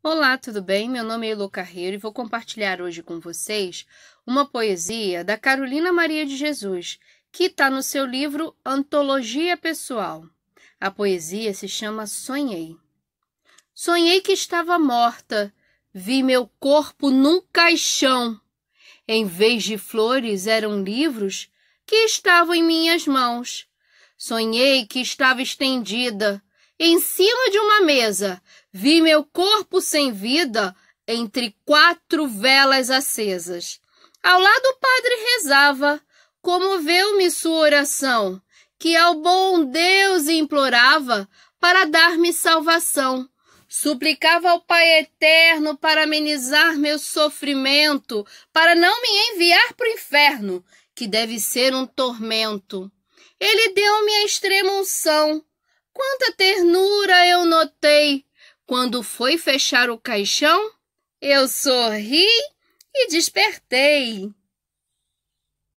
Olá, tudo bem? Meu nome é Elo Carreiro e vou compartilhar hoje com vocês uma poesia da Carolina Maria de Jesus, que está no seu livro Antologia Pessoal. A poesia se chama Sonhei. Sonhei que estava morta, vi meu corpo num caixão. Em vez de flores, eram livros que estavam em minhas mãos. Sonhei que estava estendida em cima de uma mesa, vi meu corpo sem vida entre quatro velas acesas. Ao lado o padre rezava, comoveu-me sua oração, que ao bom Deus implorava para dar-me salvação. Suplicava ao Pai Eterno para amenizar meu sofrimento, para não me enviar para o inferno, que deve ser um tormento. Ele deu-me a extrema unção, Quanta ternura eu notei quando foi fechar o caixão! Eu sorri e despertei.